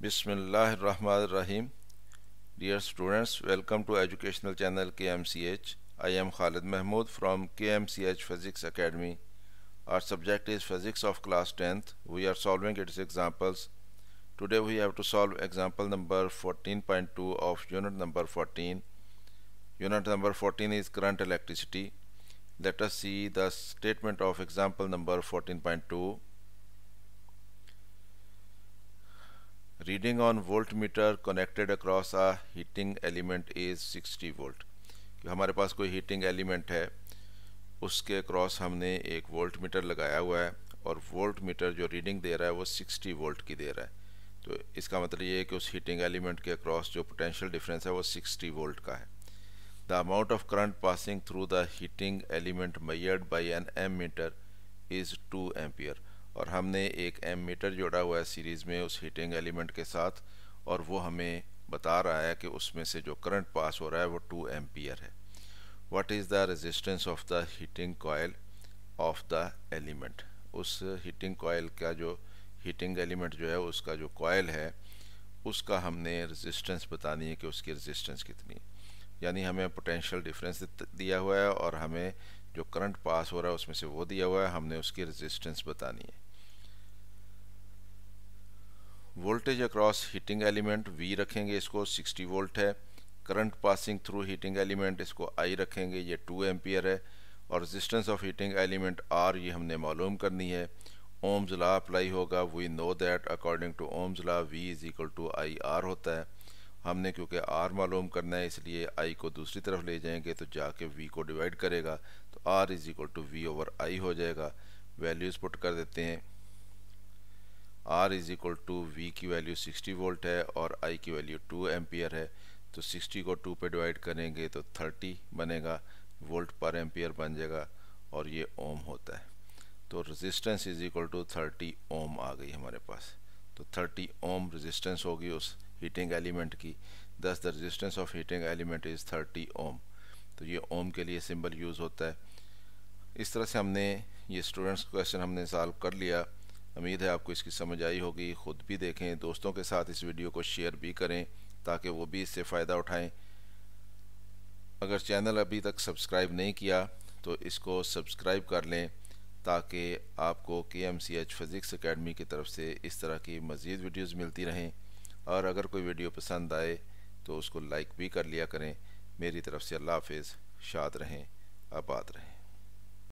Bismillah rahim. Dear students, welcome to educational channel KMCH. I am Khalid Mahmood from KMCH Physics Academy. Our subject is Physics of class 10th. We are solving its examples. Today we have to solve example number 14.2 of unit number 14. Unit number 14 is current electricity. Let us see the statement of example number 14.2. On volt meter connected across a heating element is 60 volt कि हमारे पास कोई heating element है उसके across हमने एक volt meter लगाया हुआ है और वोल्ट मीटर जो रीडिंग दे रहा है वो 60 वोल्ट की दे रहा है तो इसका मतलब ये है कि उस हीटिंग एलिमेंट के अक्रॉस जो पोटेंशियल डिफरेंस है वो 60 वोल्ट का है the amount of current passing through the heating element measured by an ammeter is two ampere और हमने एक एम मीटर जोड़ा हुआ है सीरीज़ में उस हीटिंग एलिमेंट के साथ और वो हमें बता रहा है कि उसमें से जो करंट पास हो रहा है वो टू एम है what is the resistance of the heating coil of the element उस हीटिंग कोयल का जो हीटिंग एलिमेंट जो है उसका जो कॉयल है उसका हमने रेजिस्टेंस बतानी है कि उसकी रेजिस्टेंस कितनी है यानी हमें पोटेंशियल डिफरेंस दिया हुआ है और हमें जो करंट पास हो रहा है उसमें से वो दिया हुआ है हमने उसकी रेजिस्टेंस बतानी है voltage across heating element V रखेंगे इसको 60 वोल्ट है current passing through heating element इसको आई रखेंगे ये 2 एम्पियर है और resistance of heating element R ये हमने मालूम करनी है ओम जिला अप्लाई होगा we know that according to Ohm's law V is equal to I R होता है हमने क्योंकि आर मालूम करना है इसलिए आई को दूसरी तरफ ले जाएंगे तो जाके वी को डिवाइड करेगा तो R is equal to V over I हो जाएगा वैल्यूज़ पुट कर देते हैं R is equal to V की वैल्यू 60 वोल्ट है और आई की वैल्यू 2 एम्पियर है तो 60 को 2 पे डिवाइड करेंगे तो 30 बनेगा वोल्ट पर एम्पियर बन जाएगा और ये ओम होता है तो resistance is equal to 30 ohm आ गई हमारे पास तो 30 ओम रेजिस्टेंस होगी उस हीटिंग एलिमेंट की thus the resistance of heating element is thirty ohm तो ये ओम के लिए सिंबल यूज़ होता है इस तरह से हमने ये स्टूडेंट्स क्वेश्चन हमने सॉल्व कर लिया उम्मीद है आपको इसकी समझ आई होगी खुद भी देखें दोस्तों के साथ इस वीडियो को शेयर भी करें ताकि वो भी इससे फ़ायदा उठाएं अगर चैनल अभी तक सब्सक्राइब नहीं किया तो इसको सब्सक्राइब कर लें ताकि आपको के M C H physics academy की तरफ से इस तरह की मज़ीद वीडियोज़ मिलती रहें और अगर कोई वीडियो पसंद आए तो उसको लाइक भी कर लिया करें मेरी तरफ से अल्लाह हाफिज़ शाद रहें आबाद रहें